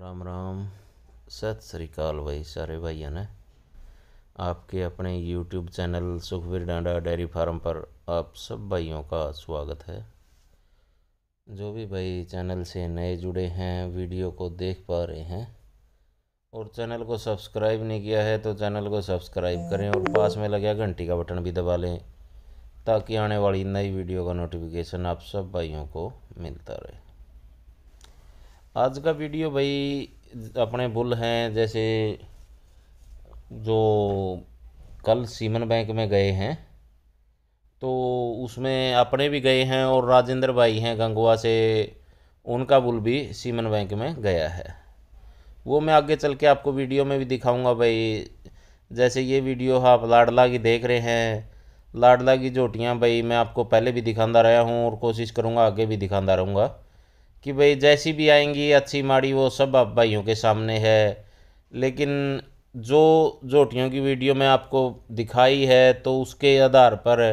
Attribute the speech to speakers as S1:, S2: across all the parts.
S1: राम राम सत श्रीकाल भाई सारे भाइयों ने आपके अपने YouTube channel Sukhvir Danda dairy farm पर आप सब भाइयों का स्वागत है जो भी भाई चैनल से नए जुड़े हैं वीडियो को देख पा रहे हैं और चैनल को सब्सक्राइब नहीं किया है तो चैनल को सब्सक्राइब करें और पास में लगे घंटी का बटन भी दबा लें ताकि आने वाली नई वीडियो का नोटिफिकेशन आप सब भाइयों को मिलता रहे आज का वीडियो भाई अपने बुल हैं जैसे जो कल सीमन बैंक में गए हैं तो उसमें अपने भी गए हैं और राजेंद्र भाई हैं गंगवा से उनका बुल भी सीमन बैंक में गया है वो मैं आगे चल के आपको वीडियो में भी दिखाऊंगा भाई जैसे ये वीडियो आप लाडला की देख रहे हैं लाडला की जोटियाँ भाई मैं आपको पहले भी दिखाता रहा हूँ और कोशिश करूँगा आगे भी दिखाता रहूँगा कि भाई जैसी भी आएंगी अच्छी माड़ी वो सब आप भाइयों के सामने है लेकिन जो जोटियों की वीडियो में आपको दिखाई है तो उसके आधार पर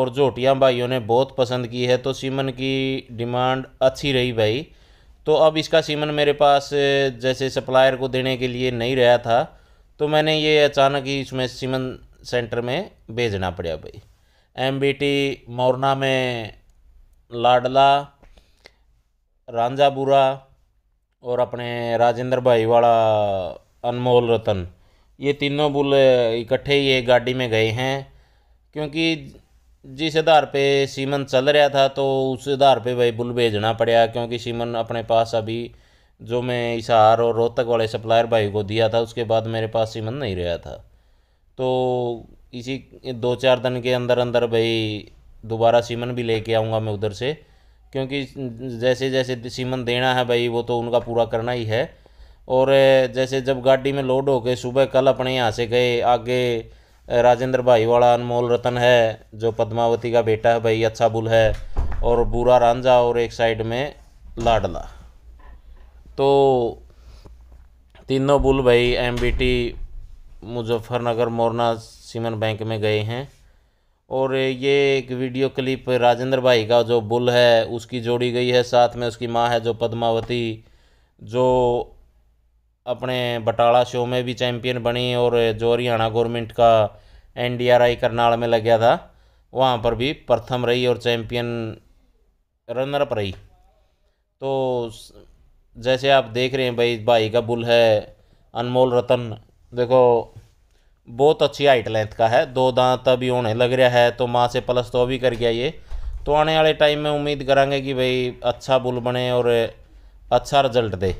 S1: और जोटियाँ भाइयों ने बहुत पसंद की है तो सीमन की डिमांड अच्छी रही भाई तो अब इसका सीमन मेरे पास जैसे सप्लायर को देने के लिए नहीं रहा था तो मैंने ये अचानक ही इसमें सीमन सेंटर में भेजना पड़ा भाई एम बी टी मोरना में लाडला रांझापुरा और अपने राजेंद्र भाई वाला अनमोल रतन ये तीनों बुल इकट्ठे ही एक गाड़ी में गए हैं क्योंकि जिस आधार पे सीमन चल रहा था तो उस आधार पे भाई बुल भेजना पड़ा क्योंकि सीमन अपने पास अभी जो मैं इशार और रोहतक वाले सप्लायर भाई को दिया था उसके बाद मेरे पास सीमन नहीं रहा था तो इसी दो चार दिन के अंदर अंदर भाई दोबारा सीमन भी लेके आऊँगा मैं उधर से क्योंकि जैसे जैसे सीमन देना है भाई वो तो उनका पूरा करना ही है और जैसे जब गाड़ी में लोड हो के सुबह कल अपने यहाँ से गए आगे राजेंद्र भाई वाला अनमोल रतन है जो पद्मावती का बेटा है भाई अच्छा बुल है और बुरा रांझा और एक साइड में लाडला तो तीनों बुल भाई MBT Muzaffarnagar Morna semen bank में गए हैं और ये एक वीडियो क्लिप राजेंद्र भाई का जो बुल है उसकी जोड़ी गई है साथ में उसकी माँ है जो पद्मावती जो अपने बटाला शो में भी चैम्पियन बनी और जो हरियाणा गवर्नमेंट का N D R I Karnal में लग गया था वहाँ पर भी प्रथम रही और चैम्पियन रनरअप रही तो जैसे आप देख रहे हैं भाई भाई का बुल है अनमोल रतन देखो बहुत अच्छी हाइट लेंथ का है दो दांत अभी होने लग रहा है तो माँ से प्लस तो अभी कर गया ये तो आने वाले टाइम में उम्मीद करेंगे कि भाई अच्छा बुल बने और अच्छा रिजल्ट दे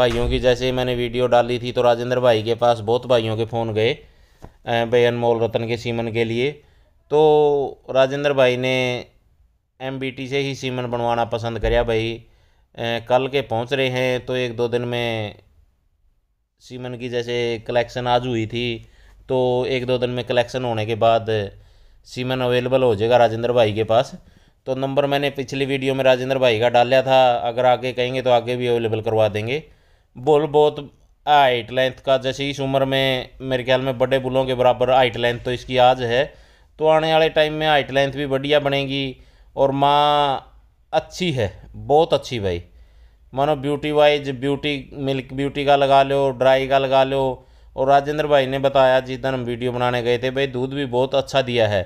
S1: भाइयों की जैसे मैंने वीडियो डाली थी तो राजेंद्र भाई के पास बहुत भाइयों के फ़ोन गए भाई अनमोल रतन के सीमन के लिए तो राजेंद्र भाई ने एम से ही सीमन बनवाना पसंद कराया भाई कल के पहुँच रहे हैं तो एक दो दिन में सीमन की जैसे कलेक्शन आज हुई थी तो एक दो दिन में कलेक्शन होने के बाद सीमन अवेलेबल हो जाएगा राजेंद्र भाई के पास तो नंबर मैंने पिछली वीडियो में राजेंद्र भाई का डाल था अगर आगे कहेंगे तो आगे भी अवेलेबल करवा देंगे बुल बहुत हाइट लेंथ का जैसे इस उम्र में मेरे ख्याल में बड़े बुलों के बराबर हाइट लेंथ तो इसकी आज है तो आने वाले टाइम में हाइट लेंथ भी बढ़िया बनेगी और माँ अच्छी है बहुत अच्छी भाई मानो beauty wise beauty milk beauty का लगा लो ड्राई का लगा लो और राजेंद्र भाई ने बताया जिस दिन हम वीडियो बनाने गए थे भाई दूध भी बहुत अच्छा दिया है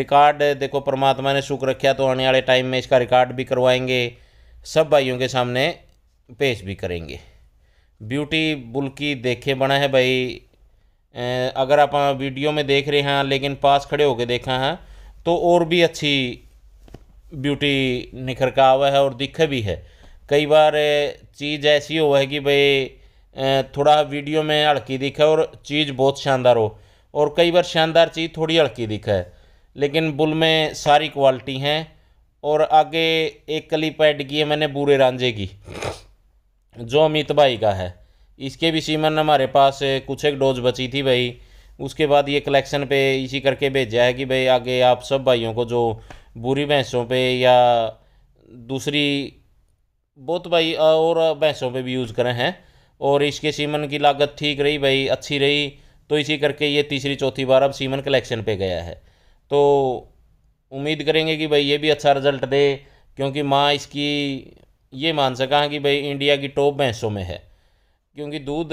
S1: रिकॉर्ड देखो परमात्मा ने सुख रखा तो आने वाले टाइम में इसका रिकॉर्ड भी करवाएंगे सब भाइयों के सामने पेश भी करेंगे ब्यूटी बुल्की देखे बना है भाई अगर आप वीडियो में देख रहे हैं लेकिन पास खड़े होके देखा है तो और भी अच्छी ब्यूटी निखर का आवा है और दिखे भी है कई बार चीज़ ऐसी हुआ है कि भाई थोड़ा वीडियो में हल्की दिखे और चीज़ बहुत शानदार हो और कई बार शानदार चीज़ थोड़ी हल्की दिखे लेकिन बुल में सारी क्वालिटी हैं और आगे एक क्लिप ऐड की है मैंने बूरे रांझे की जो अमित भाई का है इसके भी सीमन हमारे पास कुछ एक डोज बची थी भाई उसके बाद ये कलेक्शन पे इसी करके भेजा है कि भाई आगे आप सब भाइयों को जो बुरी भैंसों पे या दूसरी बहुत भाई और भैंसों पे भी यूज़ करें हैं और इसके सीमन की लागत ठीक रही भाई अच्छी रही तो इसी करके ये तीसरी चौथी बार अब सीमन कलेक्शन पे गया है तो उम्मीद करेंगे कि भाई ये भी अच्छा रिजल्ट दे क्योंकि माँ इसकी ये मान सका कि भाई इंडिया की टॉप भैंसों में है क्योंकि दूध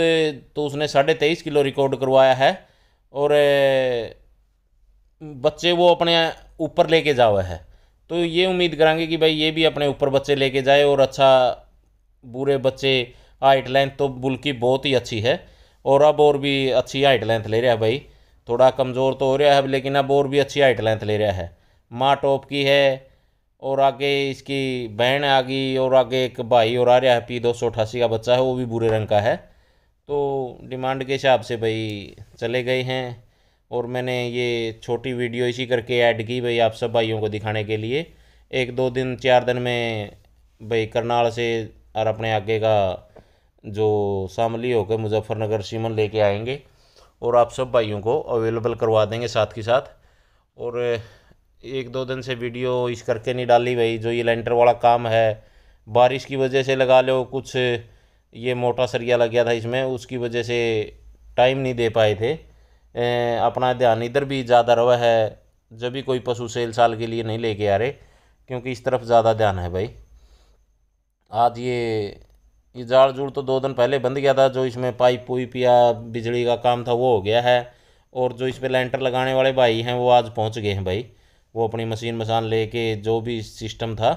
S1: तो उसने साढ़े तेईस किलो रिकॉर्ड करवाया है और बच्चे वो अपने ऊपर लेके जावे है तो ये उम्मीद करेंगे कि भाई ये भी अपने ऊपर बच्चे लेके जाए और अच्छा बुरे बच्चे हाइट लेंथ तो बुल की बहुत ही अच्छी है और अब और भी अच्छी हाइट लेंथ ले रहा है भाई थोड़ा कमज़ोर तो हो रहा है लेकिन अब और भी अच्छी हाइट लेंथ ले रहा है माँ टॉप की है और आगे इसकी बहन आ गई और आगे एक भाई और आ रहा है पी दो सौ अठासी का बच्चा है वो भी बुरे रंग का है तो डिमांड के हिसाब से भाई चले गए हैं और मैंने ये छोटी वीडियो इसी करके ऐड की भाई आप सब भाइयों को दिखाने के लिए एक दो दिन चार दिन में भाई करनाल से और अपने आगे का जो शामली होकर मुजफ्फरनगर सीमन लेके आएंगे और आप सब भाइयों को अवेलेबल करवा देंगे साथ के साथ और एक दो दिन से वीडियो इस करके नहीं डाली भाई जो ये लेंटर वाला काम है बारिश की वजह से लगा लो कुछ ये मोटा सरिया लग गया था इसमें उसकी वजह से टाइम नहीं दे पाए थे ए, अपना ध्यान इधर भी ज़्यादा रहा है जब भी कोई पशु सेल साल के लिए नहीं लेके आ रहे क्योंकि इस तरफ ज़्यादा ध्यान है भाई आज ये ये जाड़ जूड़ तो दो दिन पहले बंद गया था जो इसमें पाइप पुइप या बिजली का काम था वो हो गया है और जो इस पर लेंटर लगाने वाले भाई हैं वो आज पहुंच गए हैं भाई वो अपनी मशीन मशान लेके जो भी सिस्टम था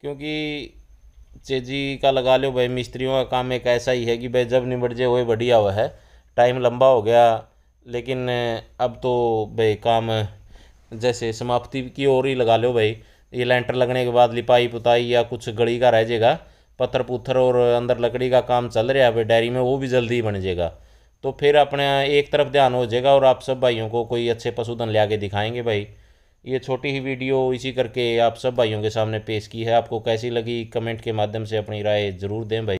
S1: क्योंकि चेजी का लगा लो भाई मिस्त्रियों का काम एक ऐसा ही है कि भाई जब निबट जाए वही बढ़िया हुआ है टाइम लंबा हो गया लेकिन अब तो भाई काम जैसे समाप्ति की ओर ही लगा लो भाई ये लेंटर लगने के बाद लिपाई पुताई या कुछ गड़ी का रह जाएगा पत्थर पुत्थर और अंदर लकड़ी का काम चल रहा है डायरी में वो भी जल्दी बन जाएगा तो फिर अपने एक तरफ ध्यान हो जाएगा और आप सब भाइयों को कोई अच्छे पशुधन ले आके दिखाएंगे भाई ये छोटी ही वीडियो इसी करके आप सब भाइयों के सामने पेश की है आपको कैसी लगी कमेंट के माध्यम से अपनी राय ज़रूर दें भाई